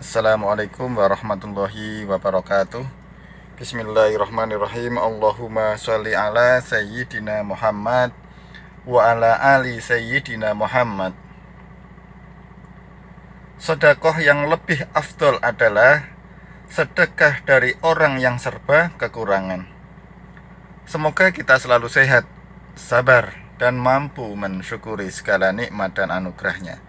Assalamualaikum warahmatullahi wabarakatuh Bismillahirrahmanirrahim Allahumma sholli ala Sayyidina Muhammad Wa ala ali Sayyidina Muhammad sedekah yang lebih afdol adalah Sedekah dari orang yang serba kekurangan Semoga kita selalu sehat, sabar, dan mampu mensyukuri segala nikmat dan anugerahnya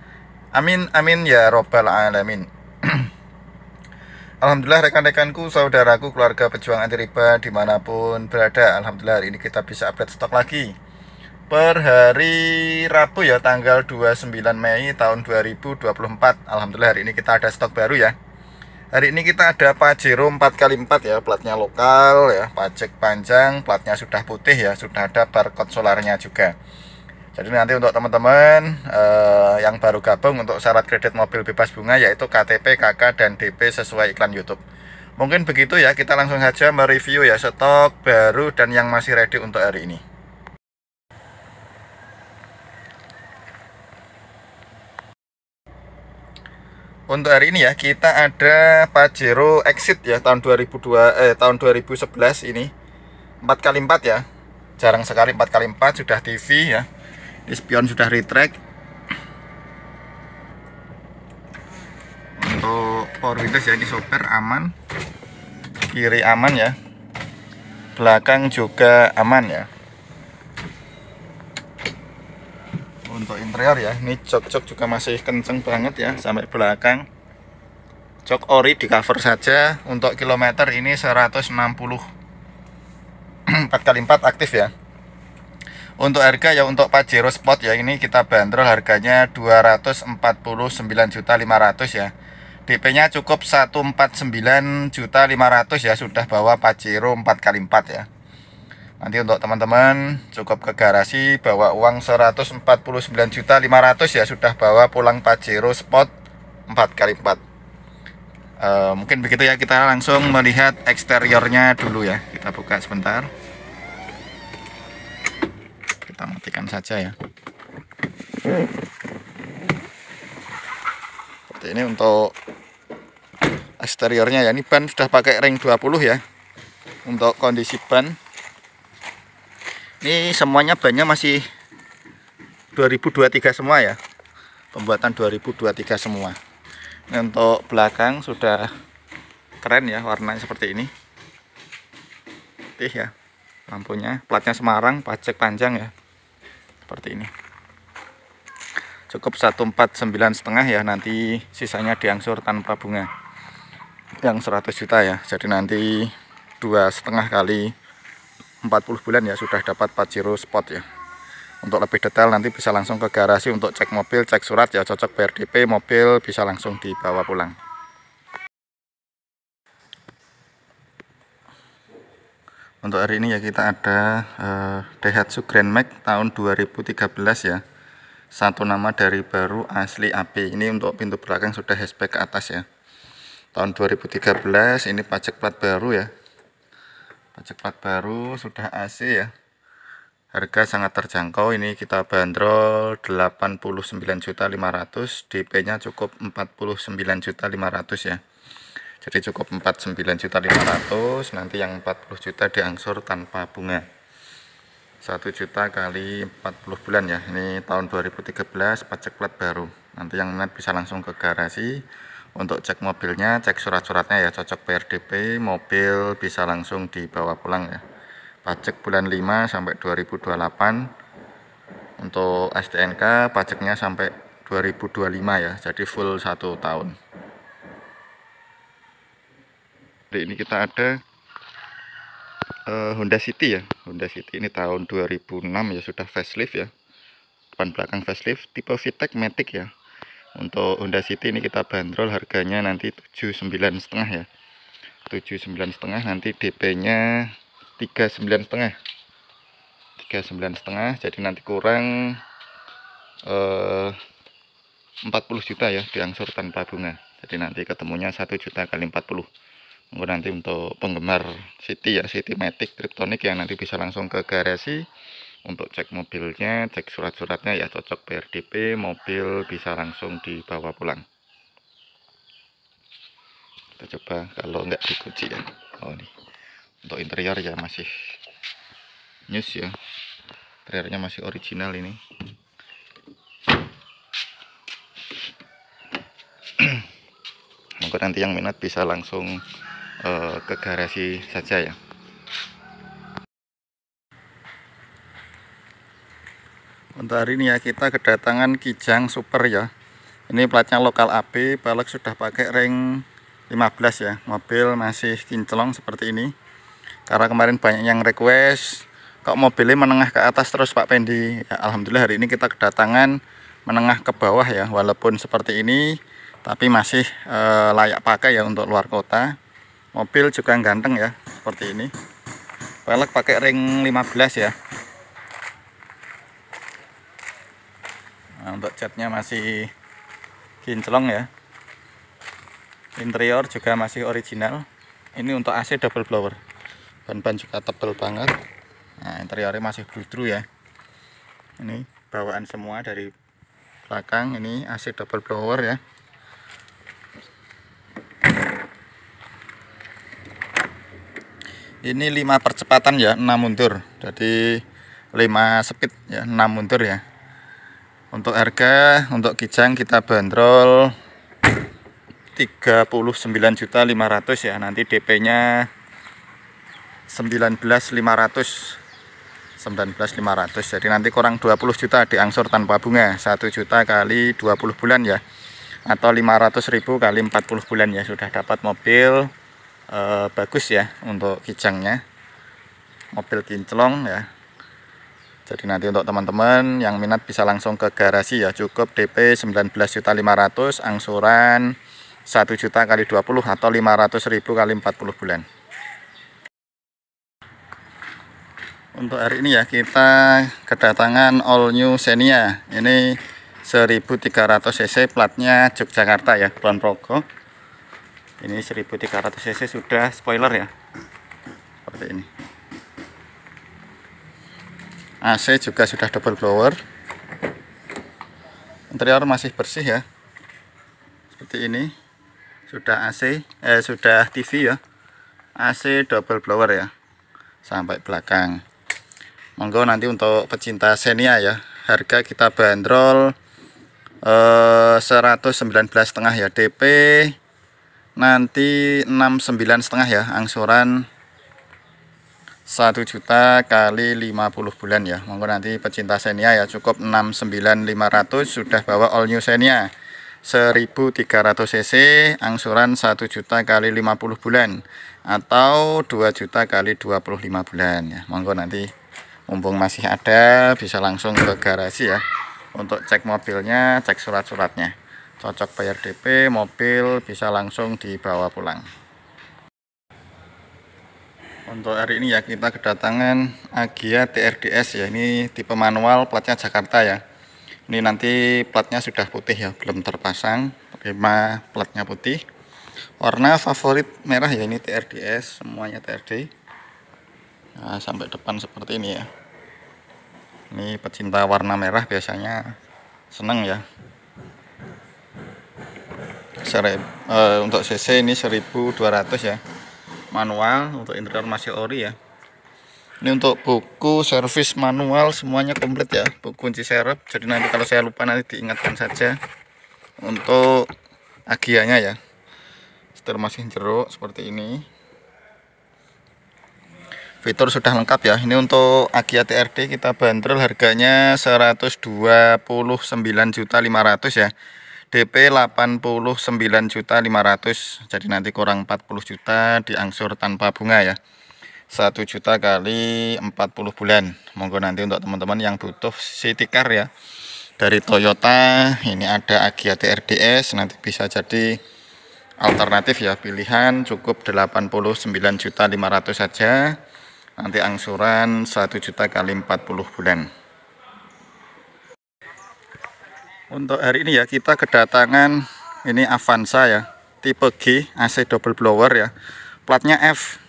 Amin, amin ya robbal alamin Alhamdulillah rekan-rekanku, saudaraku, keluarga pejuang anti riba dimanapun berada Alhamdulillah hari ini kita bisa update stok lagi Per hari Rabu ya tanggal 29 Mei tahun 2024 Alhamdulillah hari ini kita ada stok baru ya Hari ini kita ada Pajero 4x4 ya, platnya lokal ya, pajak panjang, platnya sudah putih ya, sudah ada barcode solarnya juga jadi nanti untuk teman-teman uh, yang baru gabung untuk syarat kredit mobil bebas bunga yaitu KTP, KK, dan DP sesuai iklan YouTube. Mungkin begitu ya, kita langsung saja mereview ya stok baru dan yang masih ready untuk hari ini. Untuk hari ini ya, kita ada Pajero Exit ya tahun 2002 eh tahun 2011 ini. 4 x 4 ya. Jarang sekali 4 x 4 sudah TV ya ini spion sudah retract. Untuk power windows ya ini sopir aman. Kiri aman ya. Belakang juga aman ya. Untuk interior ya, ini jok-jok juga masih kenceng banget ya sampai belakang. Jok ori di cover saja. Untuk kilometer ini 160 4 kali 4 aktif ya untuk harga ya untuk Pajero Sport ya ini kita bandrol harganya 249.500 ya. DP-nya cukup 149.500 ya sudah bawa Pajero 4x4 ya. Nanti untuk teman-teman cukup ke garasi bawa uang 149.500 ya sudah bawa pulang Pajero Sport 4x4. E, eh, mungkin begitu ya kita langsung melihat eksteriornya dulu ya. Kita buka sebentar kita matikan saja ya seperti ini untuk eksteriornya ya ini ban sudah pakai ring 20 ya untuk kondisi ban ini semuanya bannya masih 2023 semua ya pembuatan 2023 semua ini untuk belakang sudah keren ya warnanya seperti ini putih ya lampunya platnya Semarang pajak panjang ya seperti ini cukup 149 setengah ya nanti sisanya diangsur tanpa bunga yang 100 juta ya jadi nanti dua setengah kali 40 bulan ya sudah dapat pajero spot ya untuk lebih detail nanti bisa langsung ke garasi untuk cek mobil cek surat ya cocok PRDP mobil bisa langsung dibawa pulang Untuk hari ini ya kita ada eh, Daihatsu Grand Max tahun 2013 ya. Satu nama dari baru asli AP. Ini untuk pintu belakang sudah hatchback ke atas ya. Tahun 2013 ini pajak plat baru ya. Pajak plat baru sudah AC ya. Harga sangat terjangkau. Ini kita bandrol 89.500, DP-nya cukup 49.500 ya jadi cukup 49 juta 500 nanti yang 40 juta diangsur tanpa bunga 1 juta kali 40 bulan ya ini tahun 2013 pajak plat baru nanti yang minat bisa langsung ke garasi untuk cek mobilnya cek surat-suratnya ya cocok PRDP mobil bisa langsung dibawa pulang ya pajak bulan 5 sampai 2028 untuk STNK pajaknya sampai 2025 ya jadi full satu tahun seperti ini kita ada uh, Honda City ya Honda City ini tahun 2006 ya sudah facelift ya depan belakang facelift tipe VTEC Matic ya untuk Honda City ini kita bandrol harganya nanti 79 setengah ya 79 setengah nanti DP nya setengah 39 39 setengah jadi nanti kurang eh, 40 juta ya diangsur tanpa bunga jadi nanti ketemunya 1 juta kali 40 nanti untuk penggemar City ya City Matic Triptonic yang nanti bisa langsung ke garasi untuk cek mobilnya cek surat-suratnya ya cocok PRDP mobil bisa langsung dibawa pulang kita coba kalau nggak dikunci ya oh nih untuk interior ya masih news ya interiornya masih original ini Mungkin nanti yang minat bisa langsung uh, ke garasi saja ya untuk hari ini ya kita kedatangan Kijang Super ya ini platnya lokal AB balok sudah pakai ring 15 ya mobil masih kinclong seperti ini karena kemarin banyak yang request kok mobilnya menengah ke atas terus Pak Pendi ya, Alhamdulillah hari ini kita kedatangan menengah ke bawah ya walaupun seperti ini tapi masih e, layak pakai ya untuk luar kota mobil juga ganteng ya seperti ini pelek pakai ring 15 ya nah, untuk catnya masih kinclong ya interior juga masih original ini untuk AC double blower ban-ban juga tebal banget nah interiornya masih true ya ini bawaan semua dari belakang ini AC double blower ya ini 5 percepatan ya 6 mundur jadi 5 speed ya 6 mundur ya untuk harga untuk kijang kita bandrol 39.500 ya nanti DP nya 19.500 19.500 jadi nanti kurang 20 juta diangsur tanpa bunga 1 juta kali 20 bulan ya atau 500.000 kali 40 bulan ya sudah dapat mobil Eh, bagus ya untuk kijangnya mobil kinclong ya jadi nanti untuk teman-teman yang minat bisa langsung ke garasi ya cukup DP 19.500 angsuran 1 juta kali 20 atau 500.000 kali 40 bulan untuk hari ini ya kita kedatangan all new Xenia ini 1300 cc platnya Yogyakarta ya Kulon Progo ini 1300 cc sudah spoiler ya seperti ini AC juga sudah double blower interior masih bersih ya seperti ini sudah AC eh sudah TV ya AC double blower ya sampai belakang monggo nanti untuk pecinta Xenia ya harga kita bandrol eh, 119 setengah ya DP nanti 69 setengah ya angsuran 1 juta kali 50 bulan ya monggo nanti pecinta Xenia ya cukup 69500 sudah bawa all new Xenia 1300 cc angsuran 1 juta kali 50 bulan atau 2 juta kali 25 bulan ya monggo nanti mumpung masih ada bisa langsung ke garasi ya untuk cek mobilnya cek surat-suratnya cocok bayar DP mobil bisa langsung dibawa pulang untuk hari ini ya kita kedatangan Agia TRDS ya ini tipe manual platnya Jakarta ya ini nanti platnya sudah putih ya belum terpasang terima platnya putih warna favorit merah ya ini TRDS semuanya TRD nah, sampai depan seperti ini ya ini pecinta warna merah biasanya seneng ya seri, uh, untuk CC ini 1200 ya manual untuk interior masih ori ya ini untuk buku servis manual semuanya komplit ya buku kunci serep jadi nanti kalau saya lupa nanti diingatkan saja untuk agianya ya setir masih jeruk seperti ini fitur sudah lengkap ya ini untuk Agia TRD kita bandrol harganya 129.500 ya DP 89.500 jadi nanti kurang 40 juta diangsur tanpa bunga ya 1 juta kali 40 bulan monggo nanti untuk teman-teman yang butuh city car ya dari Toyota ini ada Agia TRDS nanti bisa jadi alternatif ya pilihan cukup 89.500 saja nanti angsuran 1 juta kali 40 bulan Untuk hari ini ya kita kedatangan ini Avanza ya, tipe G AC double blower ya. Platnya F.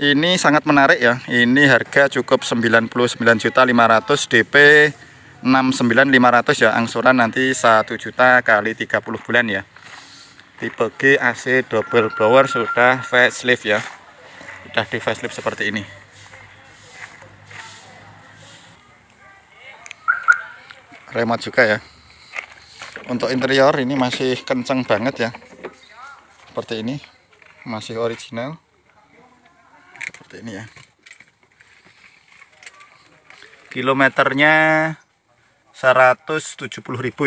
Ini sangat menarik ya. Ini harga cukup 99.500 DP 69.500 ya, angsuran nanti 1 juta kali 30 bulan ya. Tipe G AC double blower sudah facelift ya. Sudah di facelift seperti ini. remote juga ya untuk interior ini masih kenceng banget ya seperti ini masih original seperti ini ya kilometernya 170.000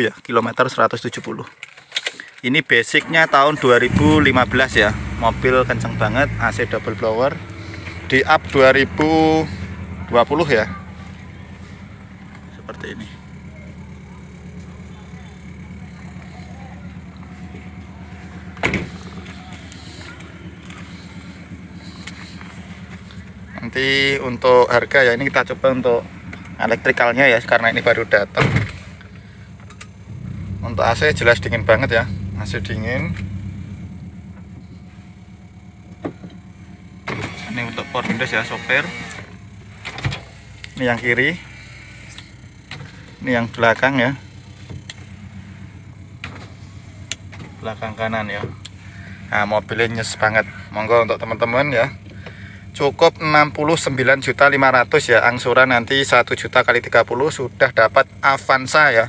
ya kilometer 170 ini basicnya tahun 2015 ya mobil kenceng banget AC double blower di up 2020 ya seperti ini nanti untuk harga ya ini kita coba untuk elektrikalnya ya karena ini baru datang untuk AC jelas dingin banget ya masih dingin ini untuk port windows ya sopir ini yang kiri ini yang belakang ya belakang kanan ya nah mobilnya nyes banget monggo untuk teman-teman ya cukup 69.500 ya angsuran nanti 1 juta kali 30 sudah dapat Avanza ya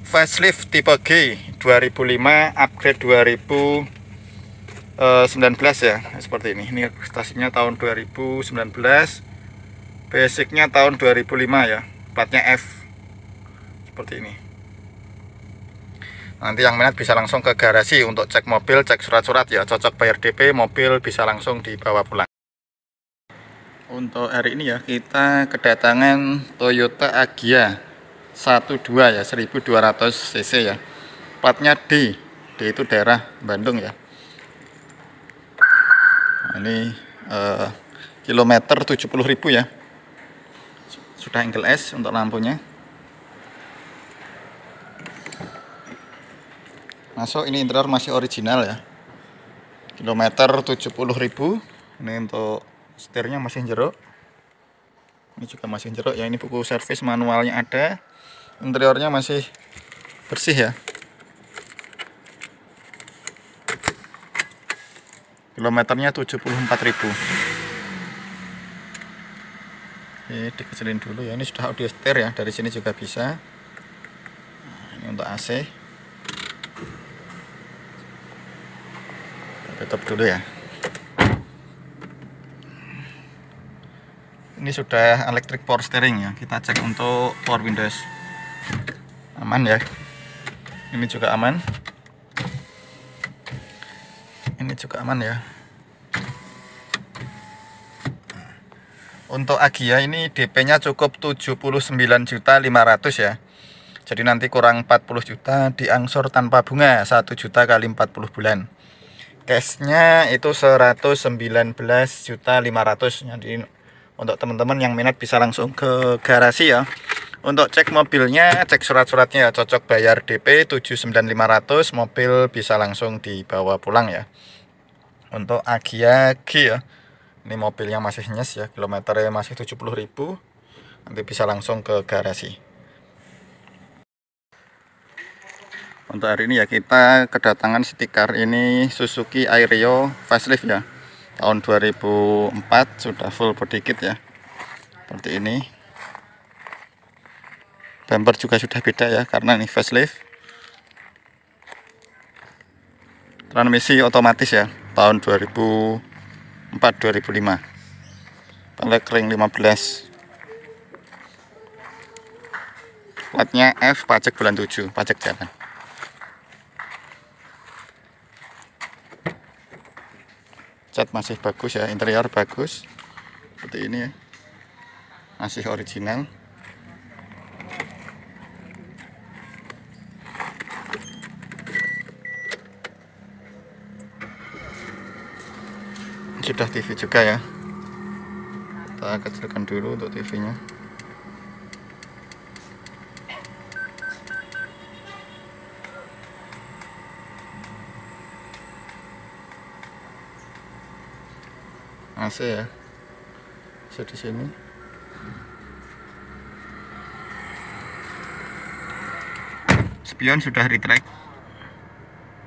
facelift tipe G 2005 upgrade 2019 eh, ya seperti ini ini stasinya tahun 2019 basicnya tahun 2005 ya platnya F seperti ini nanti yang minat bisa langsung ke garasi untuk cek mobil cek surat-surat ya cocok bayar DP mobil bisa langsung dibawa pulang untuk hari ini ya kita kedatangan Toyota Agia 12 ya 1200 cc ya. Platnya D. D itu daerah Bandung ya. Nah, ini eh, kilometer 70.000 ya. Sudah angle S untuk lampunya. Masuk ini interior masih original ya. Kilometer 70.000. Ini untuk setirnya masih jeruk ini juga masih jeruk ya ini buku servis manualnya ada interiornya masih bersih ya kilometernya 74.000 ini dikecilin dulu ya ini sudah audio setir ya dari sini juga bisa nah, ini untuk AC Tetap dulu ya ini sudah electric power steering ya kita cek untuk power windows aman ya ini juga aman ini juga aman ya untuk Agia ini DP nya cukup 79.500 ya jadi nanti kurang 40 juta diangsur tanpa bunga 1 juta kali 40 bulan cashnya itu 119 juta jadi untuk teman-teman yang minat bisa langsung ke garasi ya untuk cek mobilnya cek surat-suratnya ya cocok bayar DP 79500 mobil bisa langsung dibawa pulang ya untuk Agia G ya ini mobilnya masih nyes ya kilometernya masih 70.000 nanti bisa langsung ke garasi untuk hari ini ya kita kedatangan stiker ini Suzuki Aireo facelift ya tahun 2004 sudah full body kit ya seperti ini bumper juga sudah beda ya karena ini facelift transmisi otomatis ya tahun 2004 2005 pelek ring 15 platnya F pajak bulan 7 pajak jalan cat masih bagus ya interior bagus seperti ini ya masih original sudah TV juga ya kita kecilkan dulu untuk TV nya AC ya AC di sini spion sudah retract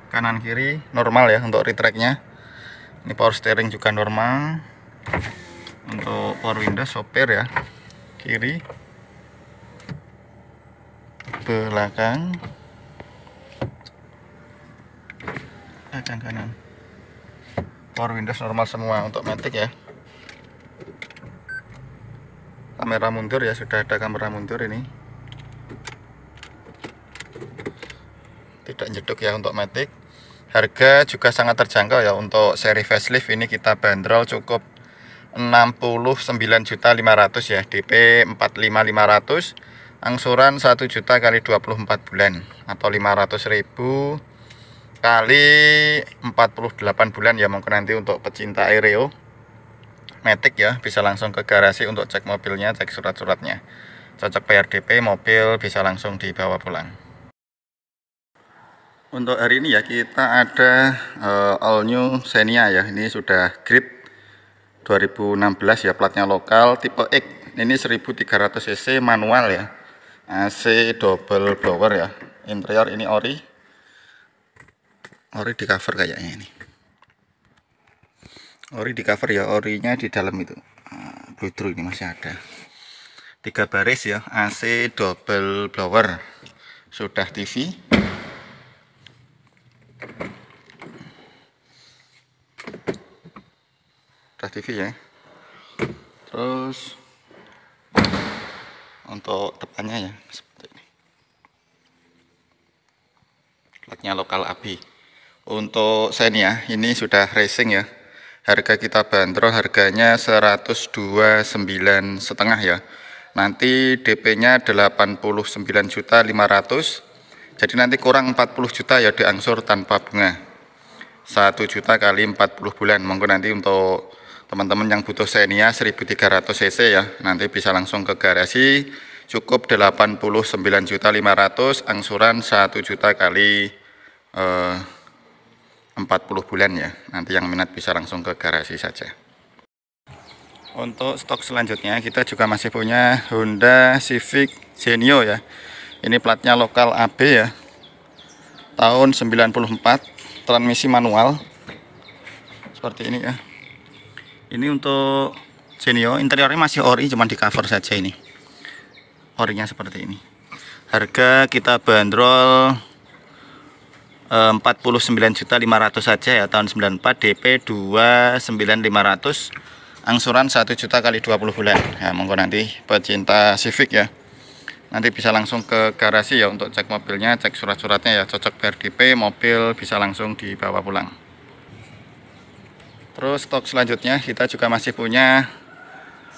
kanan kiri normal ya untuk retractnya ini power steering juga normal untuk power window sopir ya kiri belakang kanan kanan power windows normal semua untuk Matic ya kamera mundur ya sudah ada kamera mundur ini tidak nyeduk ya untuk Matic harga juga sangat terjangkau ya untuk seri facelift ini kita bandrol cukup 69.500 ya DP 45.500 angsuran 1 juta kali 24 bulan atau 500.000 kali 48 bulan ya mungkin nanti untuk pecinta Aereo Matic ya bisa langsung ke garasi untuk cek mobilnya cek surat-suratnya cocok PRDP mobil bisa langsung dibawa pulang untuk hari ini ya kita ada uh, all new Xenia ya ini sudah grip 2016 ya platnya lokal tipe X ini 1300 cc manual ya AC double blower ya interior ini ori ori di cover kayaknya ini ori di cover ya orinya di dalam itu ah, blue ini masih ada tiga baris ya AC double blower sudah TV sudah TV ya terus untuk tepannya ya seperti ini lagnya lokal api untuk Xenia ini sudah racing ya. Harga kita bandrol harganya 129 setengah ya. Nanti DP-nya 89.500. Jadi nanti kurang 40 juta ya diangsur tanpa bunga. 1 juta kali 40 bulan. Monggo nanti untuk teman-teman yang butuh Xenia 1300 cc ya. Nanti bisa langsung ke garasi cukup 89.500 angsuran 1 juta kali eh, 40 bulan ya nanti yang minat bisa langsung ke garasi saja untuk stok selanjutnya kita juga masih punya Honda Civic Genio ya ini platnya lokal AB ya tahun 94 transmisi manual seperti ini ya ini untuk Genio interiornya masih ori cuman di cover saja ini orinya seperti ini harga kita bandrol juta 49.500 saja ya tahun 94 DP 29.500 angsuran 1 juta kali 20 bulan ya monggo nanti pecinta Civic ya nanti bisa langsung ke garasi ya untuk cek mobilnya cek surat-suratnya ya cocok BRDP mobil bisa langsung dibawa pulang terus stok selanjutnya kita juga masih punya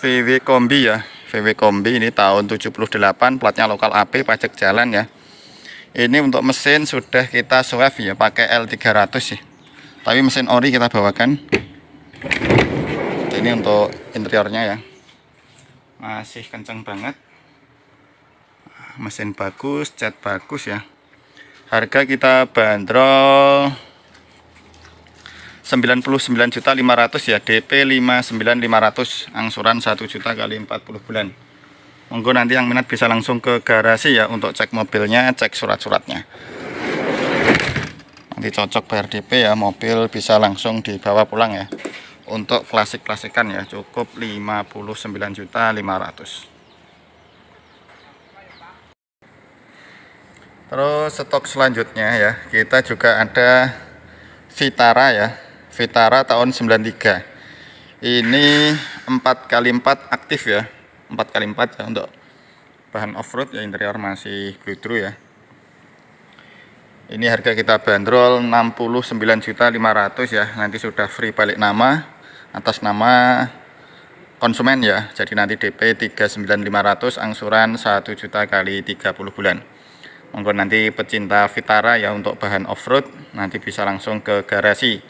VW Kombi ya VW Kombi ini tahun 78 platnya lokal AP pajak jalan ya ini untuk mesin sudah kita swap ya pakai L300 sih tapi mesin ori kita bawakan ini untuk interiornya ya masih kenceng banget mesin bagus cat bagus ya harga kita bandrol 99.500 ya DP 59.500 angsuran 1 juta kali 40 bulan monggo nanti yang minat bisa langsung ke garasi ya untuk cek mobilnya cek surat-suratnya nanti cocok BRDP ya mobil bisa langsung dibawa pulang ya untuk klasik-klasikan ya cukup 59.500. terus stok selanjutnya ya kita juga ada Vitara ya Vitara tahun 93 ini 4 x 4 aktif ya 4x4 ya untuk bahan off-road ya interior masih blue true ya ini harga kita bandrol 69.500 ya nanti sudah free balik nama atas nama konsumen ya jadi nanti DP 39.500 angsuran 1 juta kali 30 bulan monggo nanti pecinta Vitara ya untuk bahan off-road nanti bisa langsung ke garasi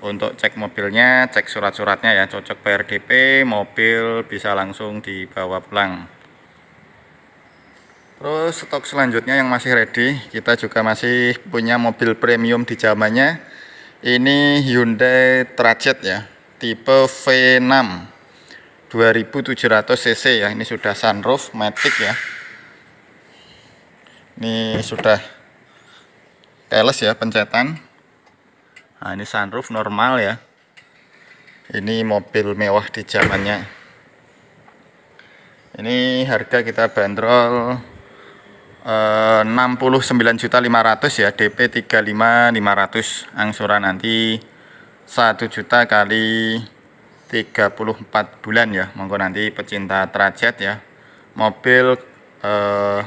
untuk cek mobilnya cek surat-suratnya ya cocok PRDP mobil bisa langsung dibawa pulang terus stok selanjutnya yang masih ready kita juga masih punya mobil premium di zamannya ini Hyundai Trajet ya tipe V6 2700 cc ya ini sudah sunroof matic ya ini sudah keles ya pencetan Nah, ini sunroof normal ya. Ini mobil mewah di zamannya. Ini harga kita bandrol eh, 69.500 ya, DP 35.500, angsuran nanti 1 juta kali 34 bulan ya. Monggo nanti pecinta trajet ya. Mobil eh,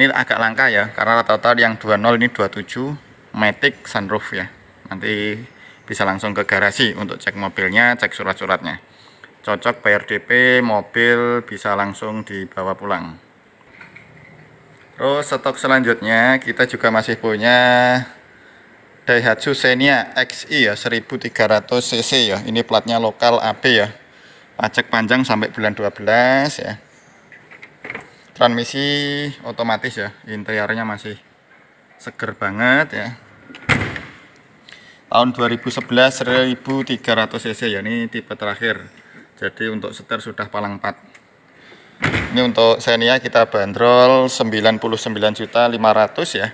ini agak langka ya karena total yang 20 ini 27 Matic sunroof ya nanti bisa langsung ke garasi untuk cek mobilnya cek surat-suratnya cocok bayar DP mobil bisa langsung dibawa pulang terus stok selanjutnya kita juga masih punya Daihatsu Xenia XI ya 1300 cc ya ini platnya lokal AB ya pajak panjang sampai bulan 12 ya transmisi otomatis ya interiornya masih seger banget ya tahun 2011 1300 cc ya ini tipe terakhir jadi untuk setir sudah palang 4 ini untuk Xenia kita bandrol 99.500 ya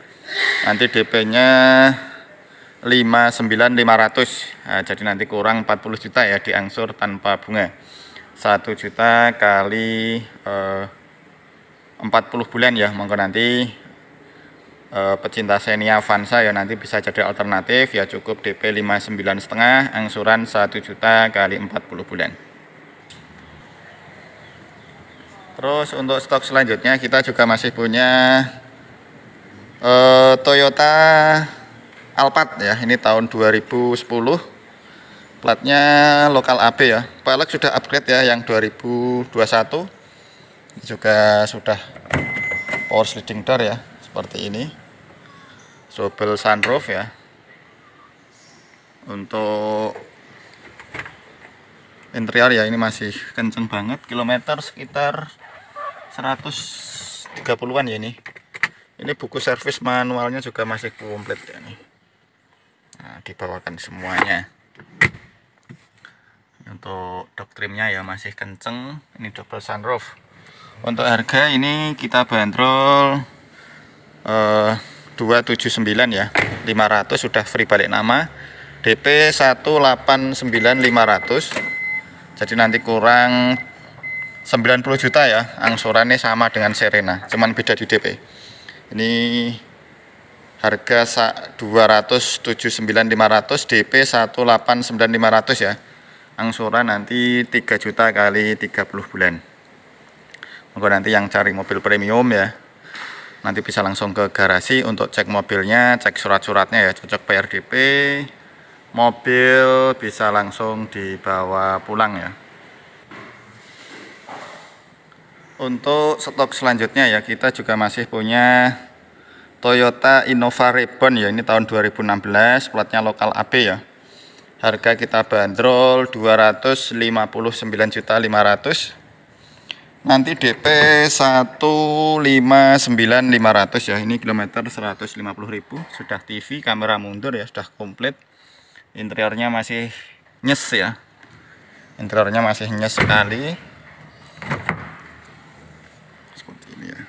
nanti DP nya 59.500 nah, jadi nanti kurang 40 juta ya diangsur tanpa bunga 1 juta kali eh, 40 bulan ya monggo nanti Eh, pecinta Xenia Avanza ya nanti bisa jadi alternatif ya cukup DP 59 setengah angsuran 1 juta kali 40 bulan terus untuk stok selanjutnya kita juga masih punya eh, Toyota Alphard ya ini tahun 2010 platnya lokal AB ya pelek sudah upgrade ya yang 2021 juga sudah power sliding door ya seperti ini sobel sunroof ya untuk interior ya ini masih kenceng banget kilometer sekitar 130-an ya ini ini buku servis manualnya juga masih komplit ya ini nah, dibawakan semuanya untuk dok trimnya ya masih kenceng ini double sunroof untuk harga ini kita bandrol 279 ya 500 sudah free balik nama DP 189500 jadi nanti kurang 90 juta ya angsurannya sama dengan Serena cuman beda di DP ini harga 279.500 DP 189500 ya angsuran nanti 3 juta kali 30 bulan monggo nanti yang cari mobil premium ya nanti bisa langsung ke garasi untuk cek mobilnya cek surat-suratnya ya cocok PRDP mobil bisa langsung dibawa pulang ya untuk stok selanjutnya ya kita juga masih punya Toyota Innova Reborn ya ini tahun 2016 platnya lokal AB ya harga kita bandrol 259.500 nanti DP 159.500 ya ini kilometer 150.000 sudah TV kamera mundur ya sudah komplit interiornya masih nyes ya interiornya masih nyes sekali seperti ini ya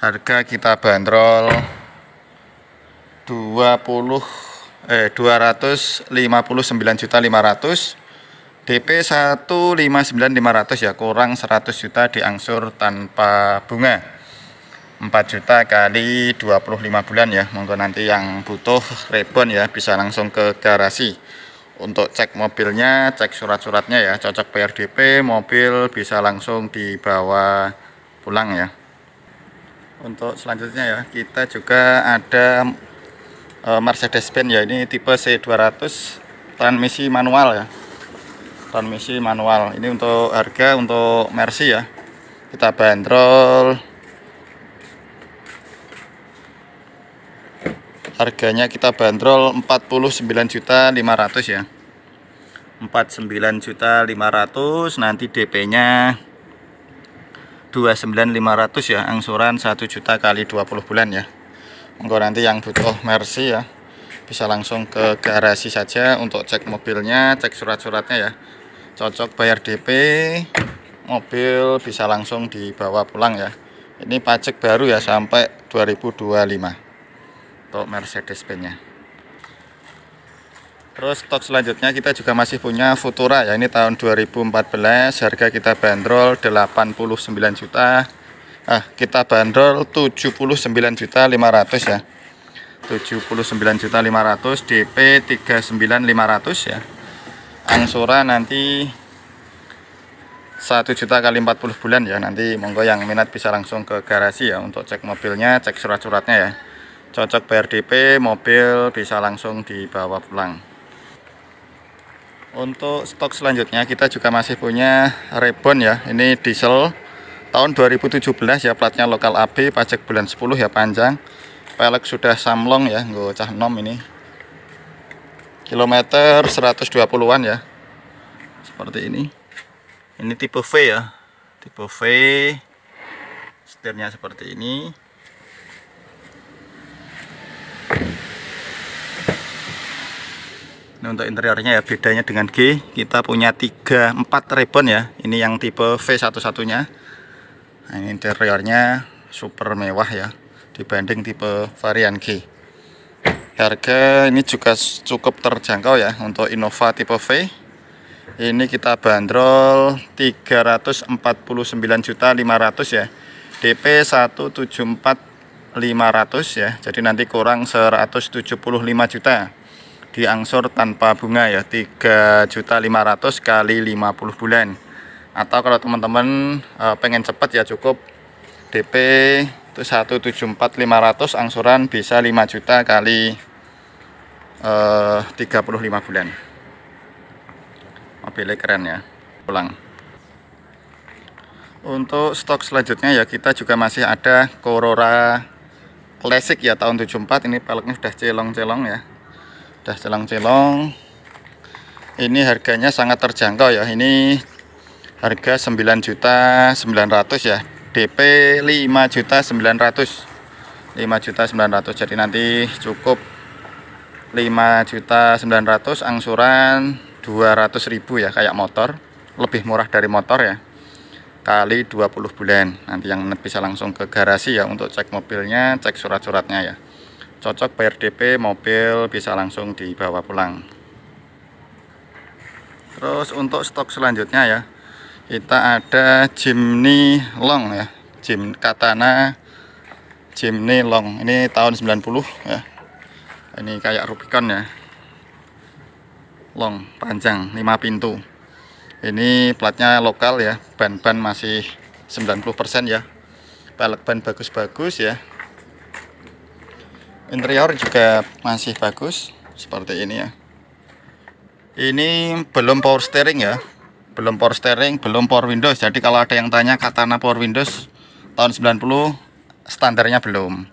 harga kita bandrol 20 eh 259.500 DP 159.500 ya kurang 100 juta diangsur tanpa bunga 4 juta kali 25 bulan ya monggo nanti yang butuh rebon ya bisa langsung ke garasi untuk cek mobilnya cek surat-suratnya ya cocok PRDP mobil bisa langsung dibawa pulang ya untuk selanjutnya ya kita juga ada eh, Mercedes-Benz ya ini tipe C200 transmisi manual ya transmisi manual ini untuk harga untuk Mercy ya kita bandrol harganya kita bandrol juta 49 500 ya juta 49 500 nanti DP nya 29.500 ya angsuran 1 juta kali 20 bulan ya Enggak nanti yang butuh Mercy ya bisa langsung ke garasi saja untuk cek mobilnya cek surat-suratnya ya cocok bayar DP mobil bisa langsung dibawa pulang ya ini pajak baru ya sampai 2025 untuk Mercedes Benz nya terus stok selanjutnya kita juga masih punya Futura ya ini tahun 2014 harga kita bandrol 89 juta ah kita bandrol 79 juta 500 ya 79 juta 500 DP 39 500 ya Angsuran nanti 1 juta kali 40 bulan ya nanti monggo yang minat bisa langsung ke garasi ya untuk cek mobilnya cek surat-suratnya ya cocok BRDP, mobil bisa langsung dibawa pulang untuk stok selanjutnya kita juga masih punya reborn ya ini diesel tahun 2017 ya platnya lokal AB pajak bulan 10 ya panjang pelek sudah samlong ya nggak cah nom ini kilometer 120-an ya seperti ini ini tipe V ya tipe V setirnya seperti ini ini untuk interiornya ya bedanya dengan G kita punya 3 4 ribbon ya ini yang tipe V satu-satunya nah, ini interiornya super mewah ya dibanding tipe varian G harga ini juga cukup terjangkau ya untuk Innova tipe V ini kita bandrol juta 349.500 ya DP 174.500 ya jadi nanti kurang 175 juta diangsur tanpa bunga ya 3.500 kali 50 bulan atau kalau teman-teman eh, pengen cepat ya cukup DP itu 174 500 angsuran bisa 5 juta kali eh, 35 bulan mobilnya keren ya pulang untuk stok selanjutnya ya kita juga masih ada Corora Classic ya tahun 74 ini peleknya sudah celong-celong ya sudah celong-celong ini harganya sangat terjangkau ya ini harga 9 juta 900 ya DP 5 juta 900 5 juta 900 jadi nanti cukup 5 juta 900 angsuran 200 ribu ya kayak motor lebih murah dari motor ya kali 20 bulan nanti yang bisa langsung ke garasi ya untuk cek mobilnya cek surat-suratnya ya cocok bayar DP mobil bisa langsung dibawa pulang terus untuk stok selanjutnya ya kita ada Jimny Long ya Jim Katana Jimny Long ini tahun 90 ya ini kayak Rubicon ya long panjang 5 pintu ini platnya lokal ya ban-ban masih 90% ya pelek ban bagus-bagus ya interior juga masih bagus seperti ini ya ini belum power steering ya belum power steering belum power windows jadi kalau ada yang tanya katana power windows tahun 90 standarnya belum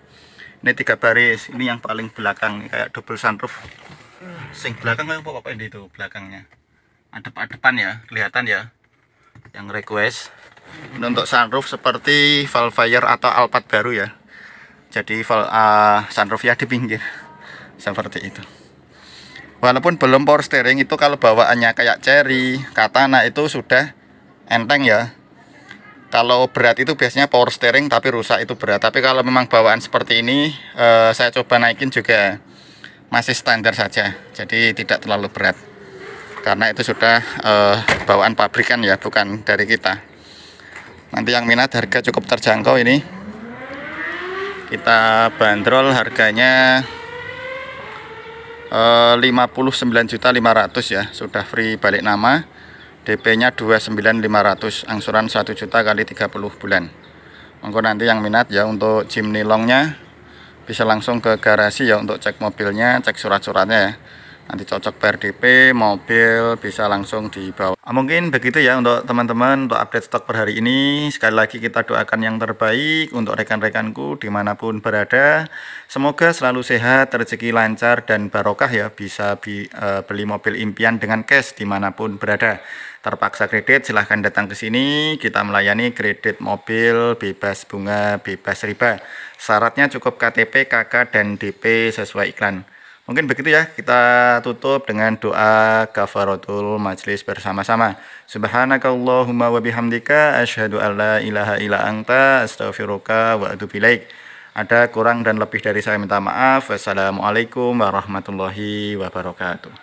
ini tiga baris ini yang paling belakang kayak double sunroof sing belakang kayak apa ini itu belakangnya adep-adepan ya kelihatan ya yang request ini untuk sunroof seperti Valfire atau Alphard baru ya jadi uh, sunroofnya di pinggir seperti itu walaupun belum power steering itu kalau bawaannya kayak Cherry Katana itu sudah enteng ya kalau berat itu biasanya power steering tapi rusak itu berat tapi kalau memang bawaan seperti ini eh, saya coba naikin juga masih standar saja jadi tidak terlalu berat karena itu sudah eh, bawaan pabrikan ya bukan dari kita nanti yang minat harga cukup terjangkau ini kita bandrol harganya 59.500 eh, ya sudah free balik nama DP-nya 29.500 angsuran 1 juta kali 30 bulan monggo nanti yang minat ya untuk Jimny longnya bisa langsung ke garasi ya untuk cek mobilnya cek surat-suratnya ya nanti cocok PRDP mobil bisa langsung dibawa ah, mungkin begitu ya untuk teman-teman untuk update stok per hari ini sekali lagi kita doakan yang terbaik untuk rekan-rekanku dimanapun berada semoga selalu sehat rezeki lancar dan barokah ya bisa bi, eh, beli mobil impian dengan cash dimanapun berada terpaksa kredit silahkan datang ke sini kita melayani kredit mobil bebas bunga bebas riba syaratnya cukup KTP KK dan DP sesuai iklan Mungkin begitu ya, kita tutup dengan doa kafaratul majlis bersama-sama. Subhanakallahumma wa bihamdika asyhadu an ilaha illa anta astaghfiruka wa atubu Ada kurang dan lebih dari saya minta maaf. Wassalamualaikum warahmatullahi wabarakatuh.